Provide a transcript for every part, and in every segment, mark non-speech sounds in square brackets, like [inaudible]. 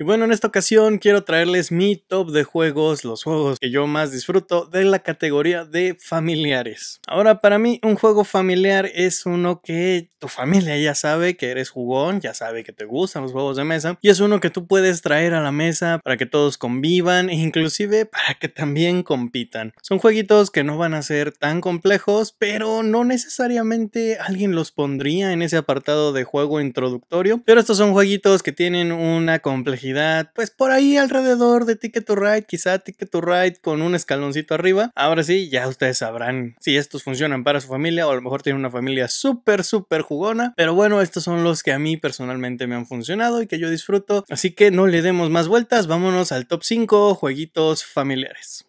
Y bueno, en esta ocasión quiero traerles mi top de juegos, los juegos que yo más disfruto de la categoría de familiares. Ahora, para mí un juego familiar es uno que tu familia ya sabe que eres jugón, ya sabe que te gustan los juegos de mesa y es uno que tú puedes traer a la mesa para que todos convivan e inclusive para que también compitan. Son jueguitos que no van a ser tan complejos, pero no necesariamente alguien los pondría en ese apartado de juego introductorio, pero estos son jueguitos que tienen una complejidad pues por ahí alrededor de Ticket to Ride, quizá Ticket to Ride con un escaloncito arriba. Ahora sí, ya ustedes sabrán si estos funcionan para su familia o a lo mejor tiene una familia súper, súper jugona. Pero bueno, estos son los que a mí personalmente me han funcionado y que yo disfruto. Así que no le demos más vueltas, vámonos al top 5 jueguitos familiares.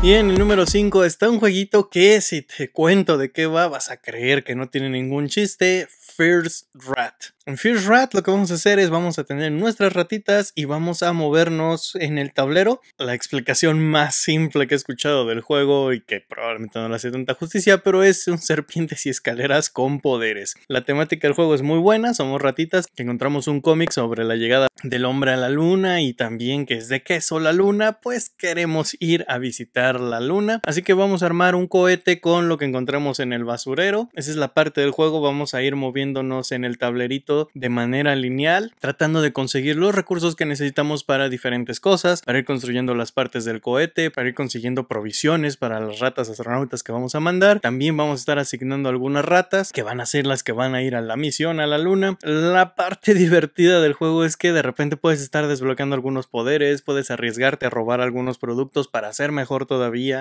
Y en el número 5 está un jueguito que si te cuento de qué va vas a creer que no tiene ningún chiste, First Rat. En First Rat lo que vamos a hacer es vamos a tener nuestras ratitas y vamos a movernos en el tablero. La explicación más simple que he escuchado del juego y que probablemente no le hace tanta justicia, pero es un serpientes y escaleras con poderes. La temática del juego es muy buena, somos ratitas que encontramos un cómic sobre la llegada del hombre a la luna y también que es de queso la luna, pues queremos ir a visitar la luna. Así que vamos a armar un cohete con lo que encontramos en el basurero. Esa es la parte del juego. Vamos a ir moviéndonos en el tablerito de manera lineal, tratando de conseguir los recursos que necesitamos para diferentes cosas, para ir construyendo las partes del cohete, para ir consiguiendo provisiones para las ratas astronautas que vamos a mandar. También vamos a estar asignando algunas ratas que van a ser las que van a ir a la misión a la luna. La parte [laughs] divertida del juego es que de repente puedes estar desbloqueando algunos poderes, puedes arriesgarte a robar algunos productos para hacer mejor todo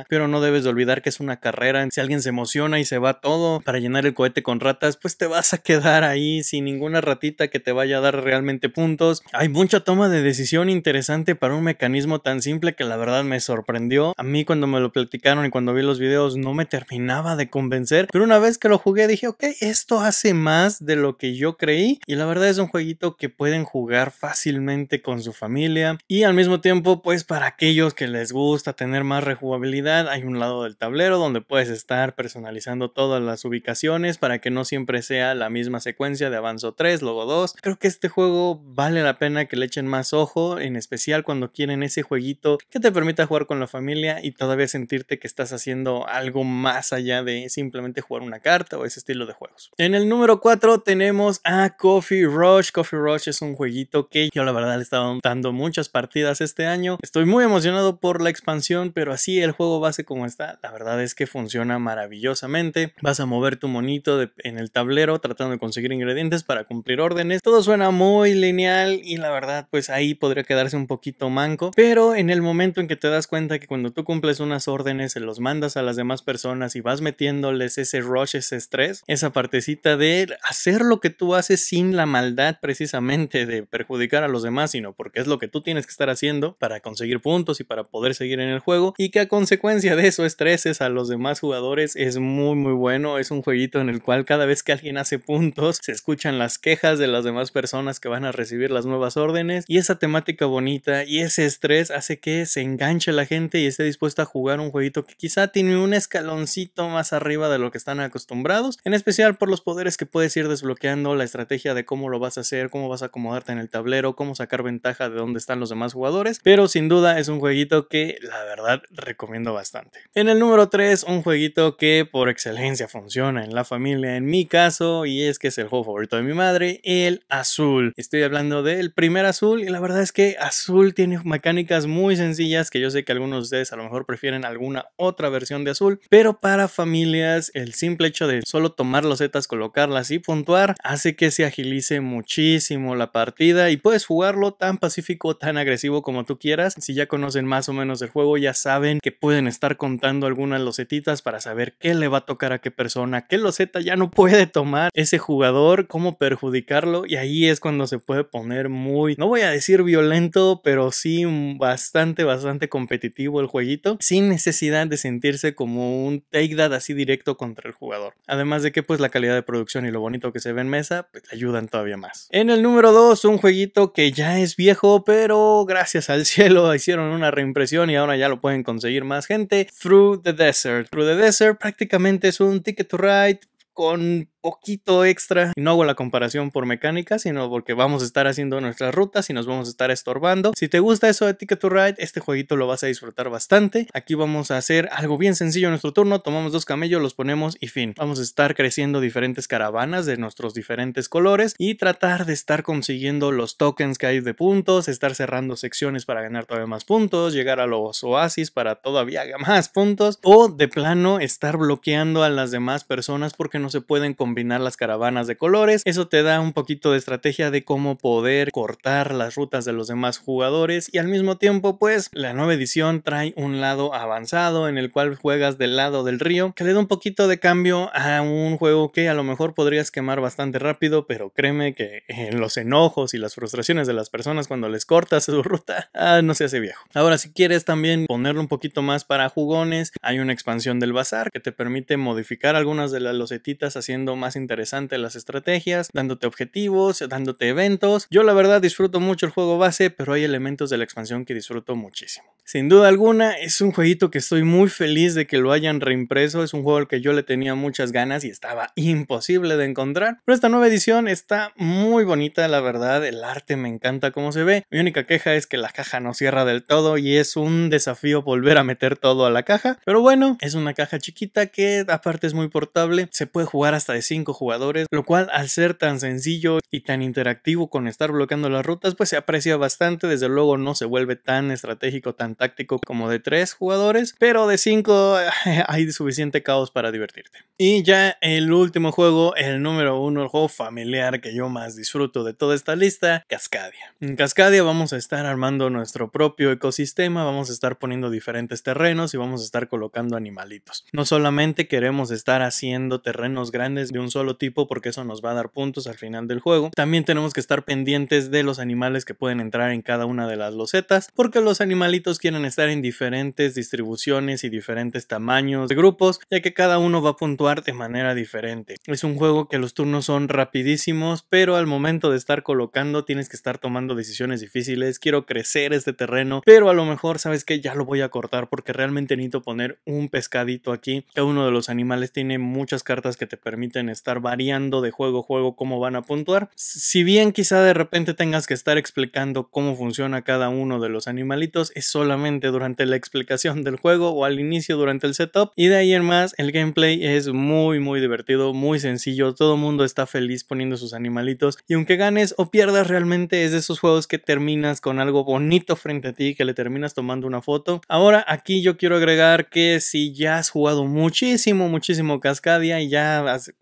pero no debes de olvidar que es una carrera. Si alguien se emociona y se va todo para llenar el cohete con ratas, pues te vas a quedar ahí sin ninguna ratita que te vaya a dar realmente puntos. Hay mucha toma de decisión interesante para un mecanismo tan simple que la verdad me sorprendió. A mí cuando me lo platicaron y cuando vi los videos no me terminaba de convencer, pero una vez que lo jugué dije, ok, esto hace más de lo que yo creí y la verdad es un jueguito que pueden jugar fácilmente con su familia y al mismo tiempo pues para aquellos que les gusta tener más rejugabilidad habilidad, hay un lado del tablero donde puedes estar personalizando todas las ubicaciones para que no siempre sea la misma secuencia de avanzo 3, luego 2. Creo que este juego vale la pena que le echen más ojo, en especial cuando quieren ese jueguito que te permita jugar con la familia y todavía sentirte que estás haciendo algo más allá de simplemente jugar una carta o ese estilo de juegos. En el número 4 tenemos a Coffee Rush. Coffee Rush es un jueguito que yo la verdad le estaba dando muchas partidas este año. Estoy muy emocionado por la expansión, pero así el juego base como está, la verdad es que funciona maravillosamente. Vas a mover tu monito en el tablero tratando de conseguir ingredientes para cumplir órdenes. Todo suena muy lineal y la verdad pues ahí podría quedarse un poquito manco, pero en el momento en que te das cuenta que cuando tú cumples unas órdenes se los mandas a las demás personas y vas metiéndoles ese rush, ese estrés, esa partecita de hacer lo que tú haces sin la maldad precisamente de perjudicar a los demás, sino porque es lo que tú tienes que estar haciendo para conseguir puntos y para poder seguir en el juego y que consecuencia de esos estreses a los demás jugadores es muy muy bueno. Es un jueguito en el cual cada vez que alguien hace puntos se escuchan las quejas de las demás personas que van a recibir las nuevas órdenes y esa temática bonita y ese estrés hace que se enganche la gente y esté dispuesta a jugar un jueguito que quizá tiene un escaloncito más arriba de lo que están acostumbrados, en especial por los poderes que puedes ir desbloqueando, la estrategia de cómo lo vas a hacer, cómo vas a acomodarte en el tablero, cómo sacar ventaja de dónde están los demás jugadores, pero sin duda es un jueguito que la verdad recomiendo bastante. En el número 3, un jueguito que por excelencia funciona en la familia, en mi caso, y es que es el juego favorito de mi madre, el azul. Estoy hablando del primer azul, y la verdad es que azul tiene mecánicas muy sencillas que yo sé que algunos de ustedes a lo mejor prefieren alguna otra versión de azul, pero para familias, el simple hecho de solo tomar los zetas, colocarlas y puntuar, hace que se agilice muchísimo la partida y puedes jugarlo tan pacífico, tan agresivo como tú quieras. Si ya conocen más o menos el juego, ya saben que pueden estar contando algunas losetitas para saber qué le va a tocar a qué persona, qué loseta ya no puede tomar ese jugador, cómo perjudicarlo y ahí es cuando se puede poner muy, no voy a decir violento, pero sí bastante, bastante competitivo el jueguito, sin necesidad de sentirse como un take that así directo contra el jugador. Además de que pues la calidad de producción y lo bonito que se ve en mesa, pues le ayudan todavía más. En el número 2, un jueguito que ya es viejo, pero gracias al cielo [laughs] hicieron una reimpresión y ahora ya lo pueden conseguir más gente. Through the Desert. Through the Desert prácticamente es un Ticket to Ride con poquito extra. Y no hago la comparación por mecánica, sino porque vamos a estar haciendo nuestras rutas y nos vamos a estar estorbando. Si te gusta eso de Ticket to Ride, este jueguito lo vas a disfrutar bastante. Aquí vamos a hacer algo bien sencillo en nuestro turno. Tomamos dos camellos, los ponemos y fin. Vamos a estar creciendo diferentes caravanas de nuestros diferentes colores y tratar de estar consiguiendo los tokens que hay de puntos, estar cerrando secciones para ganar todavía más puntos, llegar a los oasis para todavía más puntos o de plano estar bloqueando a las demás personas porque no se pueden combinar las caravanas de colores. Eso te da un poquito de estrategia de cómo poder cortar las rutas de los demás jugadores y al mismo tiempo pues la nueva edición trae un lado avanzado en el cual juegas del lado del río que le da un poquito de cambio a un juego que a lo mejor podrías quemar bastante rápido pero créeme que en los enojos y las frustraciones de las personas cuando les cortas su ruta ah, no se hace viejo. Ahora si quieres también ponerlo un poquito más para jugones hay una expansión del bazar que te permite modificar algunas de las losetitas haciendo más interesante las estrategias, dándote objetivos, dándote eventos. Yo la verdad disfruto mucho el juego base, pero hay elementos de la expansión que disfruto muchísimo. Sin duda alguna, es un jueguito que estoy muy feliz de que lo hayan reimpreso, es un juego al que yo le tenía muchas ganas y estaba imposible de encontrar. Pero esta nueva edición está muy bonita, la verdad, el arte me encanta cómo se ve. Mi única queja es que la caja no cierra del todo y es un desafío volver a meter todo a la caja. Pero bueno, es una caja chiquita que aparte es muy portable, se puede jugar hasta de 5 jugadores, lo cual al ser tan sencillo y tan interactivo con estar bloqueando las rutas, pues se aprecia bastante, desde luego no se vuelve tan estratégico, tan táctico como de 3 jugadores, pero de 5 eh, [laughs] hay suficiente caos para divertirte. Y ya el último juego, el número 1, el juego familiar que yo más disfruto de toda esta lista, Cascadia. En Cascadia vamos a estar armando nuestro propio ecosistema, vamos a estar poniendo diferentes terrenos y vamos a estar colocando animalitos. No solamente queremos estar haciendo terrenos los grandes de un solo tipo porque eso nos va a dar puntos al final del juego. También tenemos que estar pendientes de los animales que pueden entrar en cada una de las losetas porque los animalitos quieren estar en diferentes distribuciones y diferentes tamaños de grupos ya que cada uno va a puntuar de manera diferente. Es un juego que los turnos son rapidísimos pero al momento de estar colocando tienes que estar tomando decisiones difíciles. Quiero crecer este terreno pero a lo mejor sabes que ya lo voy a cortar porque realmente necesito poner un pescadito aquí. Cada uno de los animales tiene muchas cartas que te permiten estar variando de juego a juego cómo van a puntuar. Si bien quizá de repente tengas que estar explicando cómo funciona cada uno de los animalitos, es solamente durante la explicación del juego o al inicio durante el setup. Y de ahí en más, el gameplay es muy, muy divertido, muy sencillo. Todo el mundo está feliz poniendo sus animalitos. Y aunque ganes o pierdas, realmente es de esos juegos que terminas con algo bonito frente a ti, que le terminas tomando una foto. Ahora, aquí yo quiero agregar que si ya has jugado muchísimo, muchísimo Cascadia y ya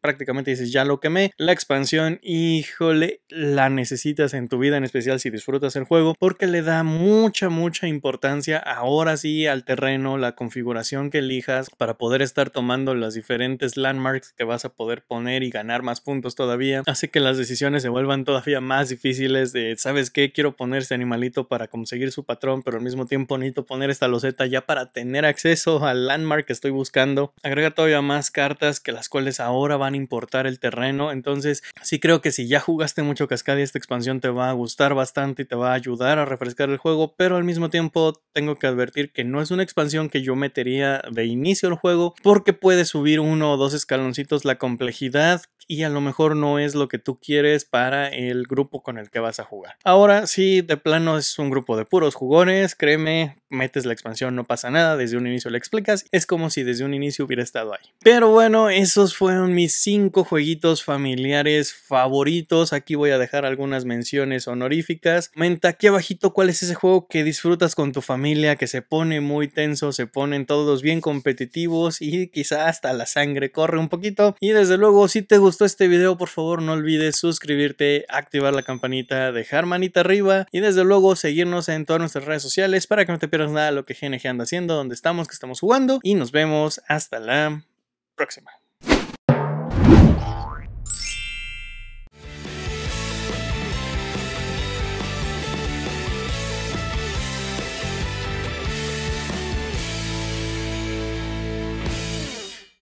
prácticamente dices, ya lo quemé. La expansión, híjole, la necesitas en tu vida, en especial si disfrutas el juego, porque le da mucha, mucha importancia ahora sí al terreno, la configuración que elijas para poder estar tomando las diferentes landmarks que vas a poder poner y ganar más puntos todavía. Hace que las decisiones se vuelvan todavía más difíciles de, ¿sabes qué? Quiero poner este animalito para conseguir su patrón, pero al mismo tiempo necesito poner esta loseta ya para tener acceso al landmark que estoy buscando. Agrega todavía más cartas que las cuales pues, ahora van a importar el terreno. Entonces, sí creo que si ya jugaste mucho Cascadia, esta expansión te va a gustar bastante y te va a ayudar a refrescar el juego, pero al mismo tiempo tengo que advertir que no es una expansión que yo metería de inicio al juego porque puede subir uno o dos escaloncitos la complejidad y a lo mejor no es lo que tú quieres para el grupo con el que vas a jugar. Ahora, sí, de plano es un grupo de puros jugones, créeme, metes la expansión, no pasa nada, desde un inicio le explicas, es como si desde un inicio hubiera estado ahí. Pero bueno, esos fueron mis cinco jueguitos familiares favoritos, aquí voy a dejar algunas menciones honoríficas. Comenta aquí abajito cuál es ese juego que disfrutas con tu familia, que se pone muy tenso, se ponen todos bien competitivos y quizá hasta la sangre corre un poquito. Y desde luego, si te gusta gustó este video, por favor no olvides suscribirte, activar la campanita, dejar manita arriba y desde luego seguirnos en todas nuestras redes sociales para que no te pierdas nada de lo que GNG anda haciendo, donde estamos, que estamos jugando y nos vemos hasta la próxima.